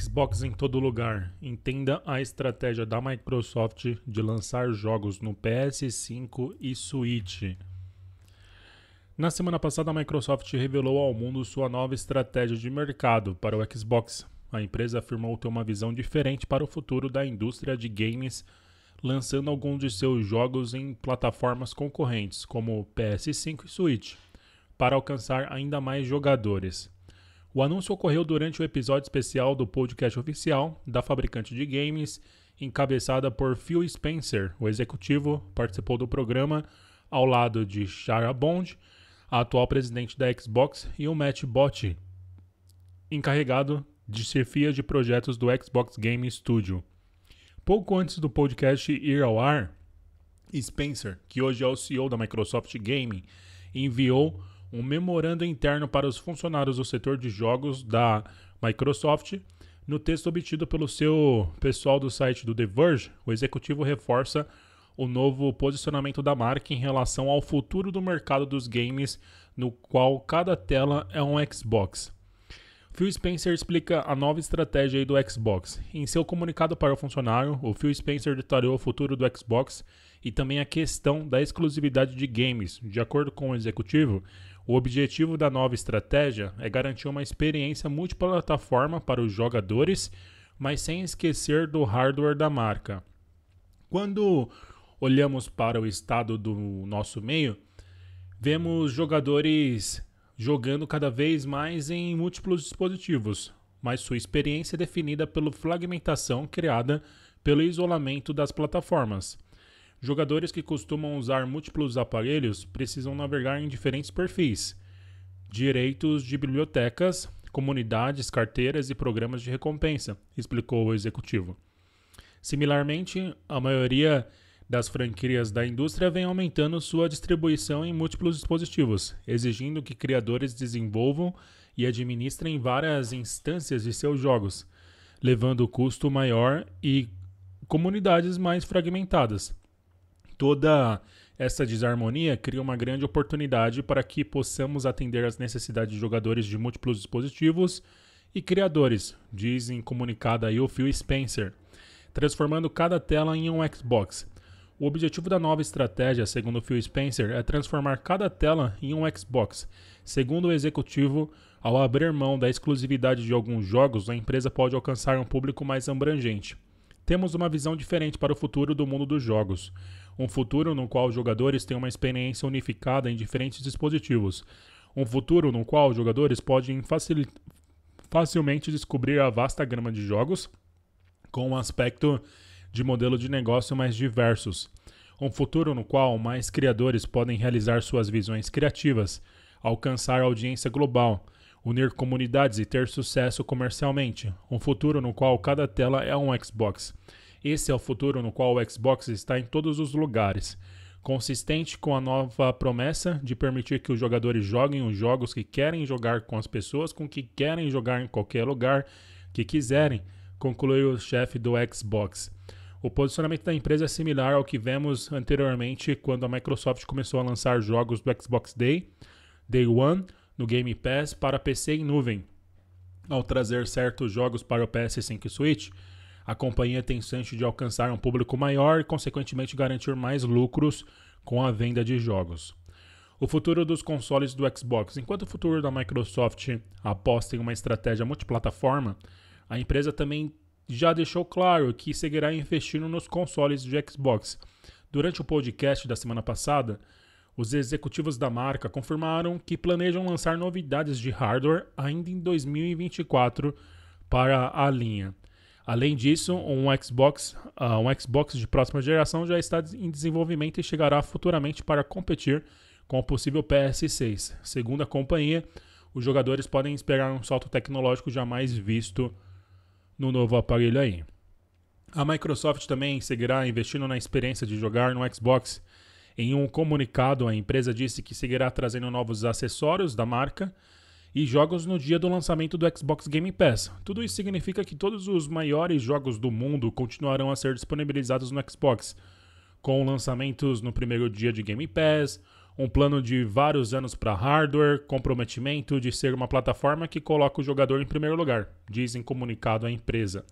Xbox em todo lugar. Entenda a estratégia da Microsoft de lançar jogos no PS5 e Switch. Na semana passada, a Microsoft revelou ao mundo sua nova estratégia de mercado para o Xbox. A empresa afirmou ter uma visão diferente para o futuro da indústria de games, lançando alguns de seus jogos em plataformas concorrentes, como PS5 e Switch, para alcançar ainda mais jogadores. O anúncio ocorreu durante o episódio especial do podcast oficial da fabricante de games, encabeçada por Phil Spencer, o executivo, participou do programa ao lado de Shara Bond, a atual presidente da Xbox, e o Matt Botti, encarregado de chefia de projetos do Xbox Game Studio. Pouco antes do podcast ir ao ar, Spencer, que hoje é o CEO da Microsoft Gaming, enviou um memorando interno para os funcionários do setor de jogos da Microsoft. No texto obtido pelo seu pessoal do site do The Verge, o executivo reforça o novo posicionamento da marca em relação ao futuro do mercado dos games, no qual cada tela é um Xbox. Phil Spencer explica a nova estratégia do Xbox. Em seu comunicado para o funcionário, o Phil Spencer detalhou o futuro do Xbox e também a questão da exclusividade de games. De acordo com o executivo, o objetivo da nova estratégia é garantir uma experiência multiplataforma para os jogadores, mas sem esquecer do hardware da marca. Quando olhamos para o estado do nosso meio, vemos jogadores jogando cada vez mais em múltiplos dispositivos, mas sua experiência é definida pela fragmentação criada pelo isolamento das plataformas. Jogadores que costumam usar múltiplos aparelhos precisam navegar em diferentes perfis, direitos de bibliotecas, comunidades, carteiras e programas de recompensa, explicou o executivo. Similarmente, a maioria das franquias da indústria vem aumentando sua distribuição em múltiplos dispositivos, exigindo que criadores desenvolvam e administrem várias instâncias de seus jogos, levando o custo maior e comunidades mais fragmentadas. Toda essa desarmonia cria uma grande oportunidade para que possamos atender às necessidades de jogadores de múltiplos dispositivos e criadores, diz em comunicado aí o Phil Spencer, transformando cada tela em um Xbox. O objetivo da nova estratégia, segundo Phil Spencer, é transformar cada tela em um Xbox. Segundo o executivo, ao abrir mão da exclusividade de alguns jogos, a empresa pode alcançar um público mais abrangente. Temos uma visão diferente para o futuro do mundo dos jogos. Um futuro no qual os jogadores têm uma experiência unificada em diferentes dispositivos. Um futuro no qual os jogadores podem facil... facilmente descobrir a vasta gama de jogos com um aspecto de modelo de negócio mais diversos. Um futuro no qual mais criadores podem realizar suas visões criativas, alcançar audiência global, unir comunidades e ter sucesso comercialmente. Um futuro no qual cada tela é um Xbox. Esse é o futuro no qual o Xbox está em todos os lugares. Consistente com a nova promessa de permitir que os jogadores joguem os jogos que querem jogar com as pessoas com que querem jogar em qualquer lugar que quiserem, concluiu o chefe do Xbox. O posicionamento da empresa é similar ao que vemos anteriormente quando a Microsoft começou a lançar jogos do Xbox Day, Day One, no Game Pass para PC em nuvem. Ao trazer certos jogos para o PS5 e Switch, a companhia tem chance de alcançar um público maior e, consequentemente, garantir mais lucros com a venda de jogos. O futuro dos consoles do Xbox. Enquanto o futuro da Microsoft aposta em uma estratégia multiplataforma, a empresa também já deixou claro que seguirá investindo nos consoles de Xbox. Durante o podcast da semana passada, os executivos da marca confirmaram que planejam lançar novidades de hardware ainda em 2024 para a linha. Além disso, um Xbox, uh, um Xbox de próxima geração já está em desenvolvimento e chegará futuramente para competir com o possível PS6. Segundo a companhia, os jogadores podem esperar um salto tecnológico jamais visto no novo aparelho aí. A Microsoft também seguirá investindo na experiência de jogar no Xbox. Em um comunicado, a empresa disse que seguirá trazendo novos acessórios da marca e jogos no dia do lançamento do Xbox Game Pass. Tudo isso significa que todos os maiores jogos do mundo continuarão a ser disponibilizados no Xbox, com lançamentos no primeiro dia de Game Pass, um plano de vários anos para hardware, comprometimento de ser uma plataforma que coloca o jogador em primeiro lugar, diz em comunicado à empresa.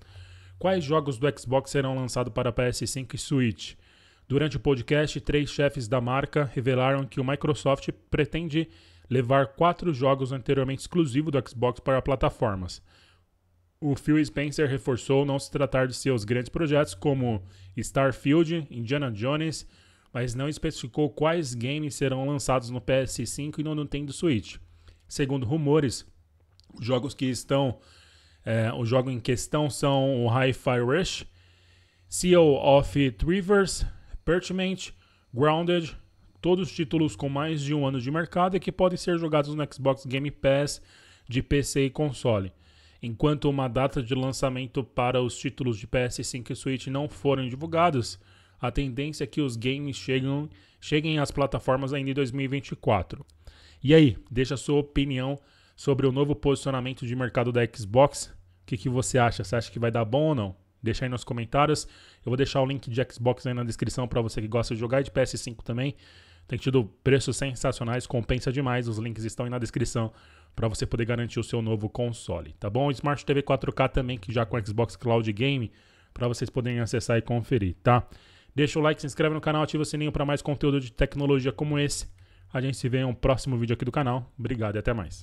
Quais jogos do Xbox serão lançados para PS5 e Switch? Durante o podcast, três chefes da marca revelaram que o Microsoft pretende levar quatro jogos anteriormente exclusivos do Xbox para plataformas. O Phil Spencer reforçou não se tratar de seus grandes projetos como Starfield, Indiana Jones, mas não especificou quais games serão lançados no PS5 e no Nintendo Switch. Segundo rumores, os jogos que estão. É, o jogo em questão são o Hi-Fi Rush, Seal of Trivers, Perchment, Grounded, todos títulos com mais de um ano de mercado e que podem ser jogados no Xbox Game Pass de PC e console. Enquanto uma data de lançamento para os títulos de PS5 e Switch não foram divulgados, a tendência é que os games cheguem às plataformas ainda em 2024. E aí, deixa a sua opinião sobre o novo posicionamento de mercado da Xbox. O que, que você acha? Você acha que vai dar bom ou não? Deixa aí nos comentários. Eu vou deixar o link de Xbox aí na descrição para você que gosta de jogar e de PS5 também. Tem tido preços sensacionais, compensa demais. Os links estão aí na descrição para você poder garantir o seu novo console, tá bom? Smart TV 4K também, que já com Xbox Cloud Game, para vocês poderem acessar e conferir, tá? Deixa o like, se inscreve no canal, ativa o sininho para mais conteúdo de tecnologia como esse. A gente se vê em um próximo vídeo aqui do canal. Obrigado e até mais.